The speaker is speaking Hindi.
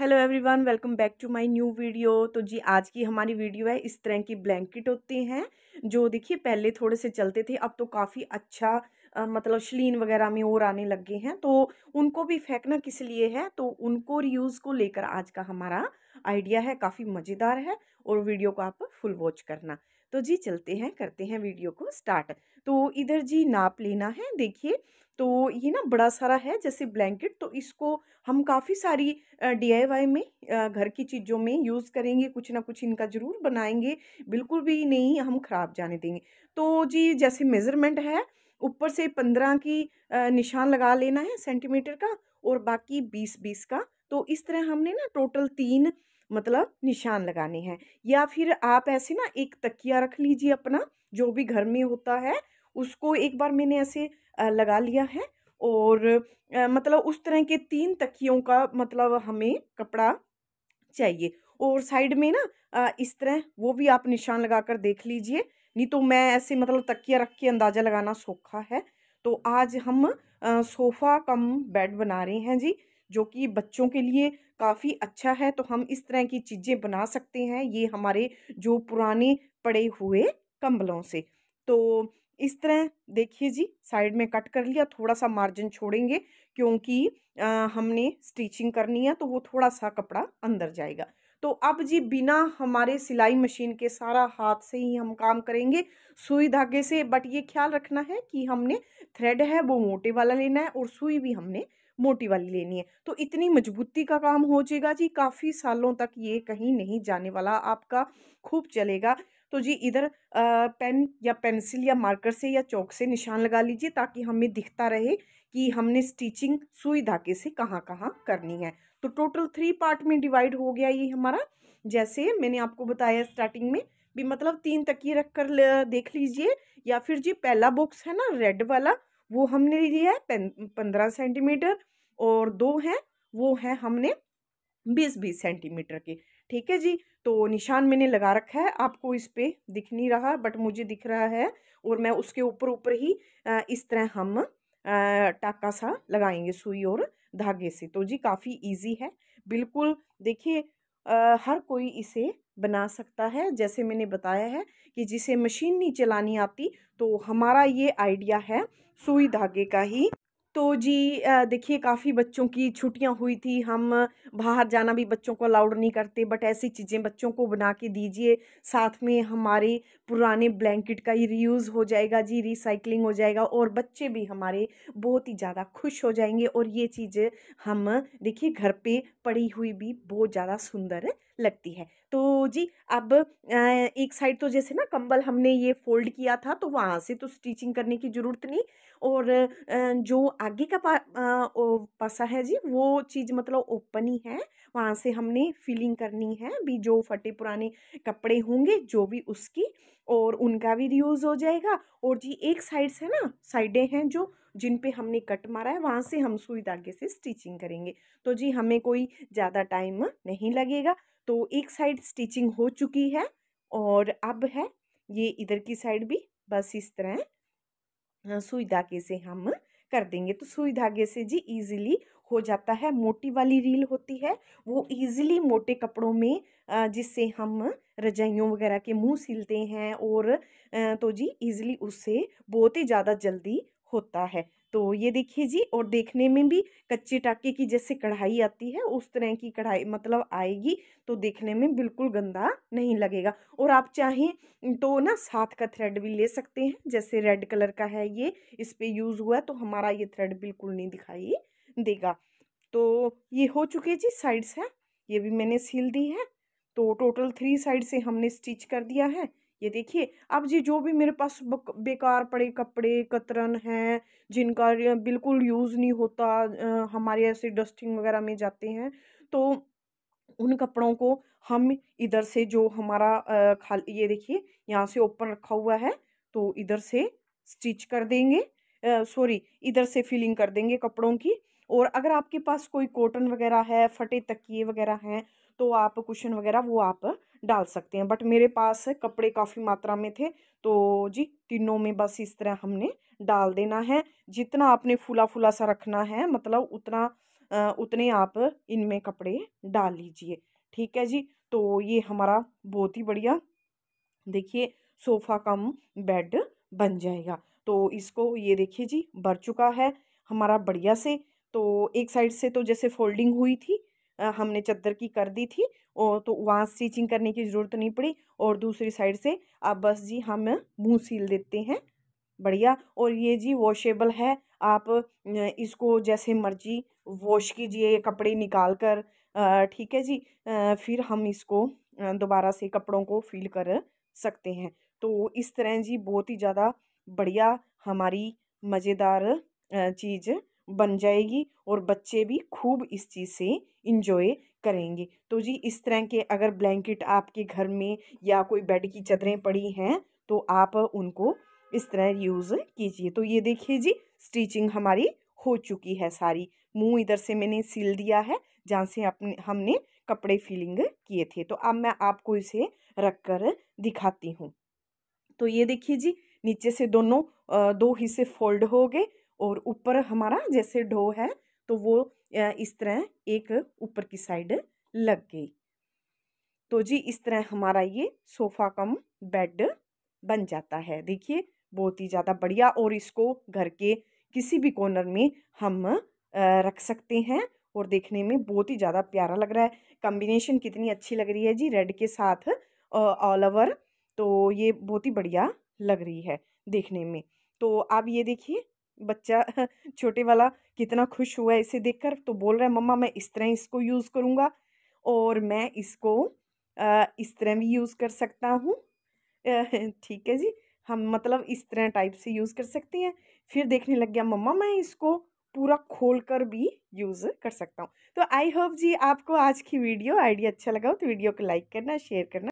hello everyone welcome back to my new video तो जी आज की हमारी वीडियो है इस तरह की ब्लैंकेट होते हैं जो देखिए पहले थोड़े से चलते थे अब तो काफ़ी अच्छा आ, मतलब शलीन वगैरह में और आने लग गए हैं तो उनको भी फेंकना किस लिए है तो उनको रियूज़ को लेकर आज का हमारा आइडिया है काफ़ी मज़ेदार है और वीडियो को आप फुल वॉच करना तो जी चलते हैं करते हैं वीडियो को स्टार्ट तो इधर जी नाप लेना है देखिए तो ये ना बड़ा सारा है जैसे ब्लैंकेट तो इसको हम काफ़ी सारी डीआईवाई में घर की चीज़ों में यूज़ करेंगे कुछ ना कुछ इनका ज़रूर बनाएंगे बिल्कुल भी नहीं हम ख़राब जाने देंगे तो जी जैसे मेज़रमेंट है ऊपर से पंद्रह की निशान लगा लेना है सेंटीमीटर का और बाकी बीस बीस का तो इस तरह हमने ना टोटल तीन मतलब निशान लगाने हैं या फिर आप ऐसे ना एक तकिया रख लीजिए अपना जो भी घर में होता है उसको एक बार मैंने ऐसे लगा लिया है और मतलब उस तरह के तीन तकियों का मतलब हमें कपड़ा चाहिए और साइड में ना इस तरह वो भी आप निशान लगा कर देख लीजिए नहीं तो मैं ऐसे मतलब तकिया रख के अंदाज़ा लगाना सौखा है तो आज हम सोफ़ा कम बेड बना रहे हैं जी जो कि बच्चों के लिए काफ़ी अच्छा है तो हम इस तरह की चीज़ें बना सकते हैं ये हमारे जो पुराने पड़े हुए कंबलों से तो इस तरह देखिए जी साइड में कट कर लिया थोड़ा सा मार्जिन छोड़ेंगे क्योंकि आ, हमने स्टिचिंग करनी है तो वो थोड़ा सा कपड़ा अंदर जाएगा तो अब जी बिना हमारे सिलाई मशीन के सारा हाथ से ही हम काम करेंगे सुई धागे से बट ये ख्याल रखना है कि हमने थ्रेड है वो मोटे वाला लेना है और सुई भी हमने मोटी वाली लेनी है तो इतनी मजबूती का काम हो जाएगा जी काफ़ी सालों तक ये कहीं नहीं जाने वाला आपका खूब चलेगा तो जी इधर पेन या पेंसिल या मार्कर से या चौक से निशान लगा लीजिए ताकि हमें दिखता रहे कि हमने स्टिचिंग सुई धाके से कहाँ कहाँ करनी है तो टोटल थ्री पार्ट में डिवाइड हो गया ये हमारा जैसे मैंने आपको बताया स्टार्टिंग में भी मतलब तीन तकिए रख कर देख लीजिए या फिर जी पहला बॉक्स है ना रेड वाला वो हमने लिया है पंद्रह सेंटीमीटर और दो हैं वो हैं हमने बीस बीस सेंटीमीटर के ठीक है जी तो निशान मैंने लगा रखा है आपको इस पर दिख नहीं रहा बट मुझे दिख रहा है और मैं उसके ऊपर ऊपर ही इस तरह हम टाका सा लगाएंगे सुई और धागे से तो जी काफ़ी इजी है बिल्कुल देखिए हर कोई इसे बना सकता है जैसे मैंने बताया है कि जिसे मशीन नहीं चलानी आती तो हमारा ये आइडिया है सुई धागे का ही तो जी देखिए काफ़ी बच्चों की छुट्टियां हुई थी हम बाहर जाना भी बच्चों को अलाउड नहीं करते बट ऐसी चीज़ें बच्चों को बना के दीजिए साथ में हमारे पुराने ब्लैंकेट का ही रीयूज़ हो जाएगा जी रिसाइकलिंग हो जाएगा और बच्चे भी हमारे बहुत ही ज़्यादा खुश हो जाएंगे और ये चीज़ हम देखिए घर पे पड़ी हुई भी बहुत ज़्यादा सुंदर लगती है तो जी अब एक साइड तो जैसे ना कंबल हमने ये फोल्ड किया था तो वहाँ से तो स्टिचिंग करने की ज़रूरत नहीं और जो आगे का पा, पासा है जी वो चीज़ मतलब ओपन ही है वहाँ से हमने फिलिंग करनी है भी जो फटे पुराने कपड़े होंगे जो भी उसकी और उनका भी रियूज़ हो जाएगा और जी एक साइड से ना साइडें हैं जो जिन पे हमने कट मारा है वहाँ से हम सुई धागे से स्टिचिंग करेंगे तो जी हमें कोई ज़्यादा टाइम नहीं लगेगा तो एक साइड स्टिचिंग हो चुकी है और अब है ये इधर की साइड भी बस इस तरह सुई धागे से हम कर देंगे तो सुई धागे से जी इजीली हो जाता है मोटी वाली रील होती है वो इजीली मोटे कपड़ों में जिससे हम रजाइयों वगैरह के मुंह सिलते हैं और तो जी इजीली उससे बहुत ही ज़्यादा जल्दी होता है तो ये देखिए जी और देखने में भी कच्चे टाके की जैसे कढ़ाई आती है उस तरह की कढ़ाई मतलब आएगी तो देखने में बिल्कुल गंदा नहीं लगेगा और आप चाहें तो ना साथ का थ्रेड भी ले सकते हैं जैसे रेड कलर का है ये इस पर यूज़ हुआ है तो हमारा ये थ्रेड बिल्कुल नहीं दिखाई देगा तो ये हो चुके जी साइड्स हैं ये भी मैंने सील दी है तो टोटल थ्री साइड से हमने स्टिच कर दिया है ये देखिए अब जी जो भी मेरे पास बेकार पड़े कपड़े कतरन हैं जिनका बिल्कुल यूज़ नहीं होता हमारे ऐसे डस्टिंग वगैरह में जाते हैं तो उन कपड़ों को हम इधर से जो हमारा खाली ये देखिए यहाँ से ओपन रखा हुआ है तो इधर से स्टिच कर देंगे सॉरी इधर से फिलिंग कर देंगे कपड़ों की और अगर आपके पास कोई कॉटन वगैरह है फटे तकिए वगैरह हैं तो आप कुशन वगैरह वो आप डाल सकते हैं बट मेरे पास कपड़े काफ़ी मात्रा में थे तो जी तीनों में बस इस तरह हमने डाल देना है जितना आपने फूला फूला सा रखना है मतलब उतना उतने आप इनमें कपड़े डाल लीजिए ठीक है जी तो ये हमारा बहुत ही बढ़िया देखिए सोफ़ा कम बेड बन जाएगा तो इसको ये देखिए जी भर चुका है हमारा बढ़िया से तो एक साइड से तो जैसे फोल्डिंग हुई थी हमने चद्दर की कर दी थी और तो वहाँ स्टिचिंग करने की ज़रूरत नहीं पड़ी और दूसरी साइड से आप बस जी हम मुँह सील देते हैं बढ़िया और ये जी वॉशेबल है आप इसको जैसे मर्जी वॉश कीजिए कपड़े निकाल कर ठीक है जी फिर हम इसको दोबारा से कपड़ों को फील कर सकते हैं तो इस तरह जी बहुत ही ज़्यादा बढ़िया हमारी मज़ेदार चीज़ बन जाएगी और बच्चे भी खूब इस चीज़ से इंजॉय करेंगे तो जी इस तरह के अगर ब्लैंकेट आपके घर में या कोई बेड की चदरें पड़ी हैं तो आप उनको इस तरह यूज़ कीजिए तो ये देखिए जी स्टिचिंग हमारी हो चुकी है सारी मुंह इधर से मैंने सिल दिया है जहाँ से अपने हमने कपड़े फिलिंग किए थे तो अब मैं आपको इसे रख कर दिखाती हूँ तो ये देखिए जी नीचे से दोनों दो हिस्से फोल्ड हो गए और ऊपर हमारा जैसे ढो है तो वो इस तरह एक ऊपर की साइड लग गई तो जी इस तरह हमारा ये सोफ़ा कम बेड बन जाता है देखिए बहुत ही ज़्यादा बढ़िया और इसको घर के किसी भी कॉर्नर में हम रख सकते हैं और देखने में बहुत ही ज़्यादा प्यारा लग रहा है कम्बिनेशन कितनी अच्छी लग रही है जी रेड के साथ ऑल ओवर तो ये बहुत ही बढ़िया लग रही है देखने में तो आप ये देखिए बच्चा छोटे वाला कितना खुश हुआ है इसे देखकर तो बोल रहा है मम्मा मैं इस तरह इसको यूज़ करूँगा और मैं इसको इस तरह भी यूज़ कर सकता हूँ ठीक है जी हम मतलब इस तरह टाइप से यूज़ कर सकते हैं फिर देखने लग गया मम्मा मैं इसको पूरा खोल कर भी यूज़ कर सकता हूँ तो आई होप जी आपको आज की वीडियो आइडिया अच्छा लगा हो तो वीडियो को लाइक करना शेयर करना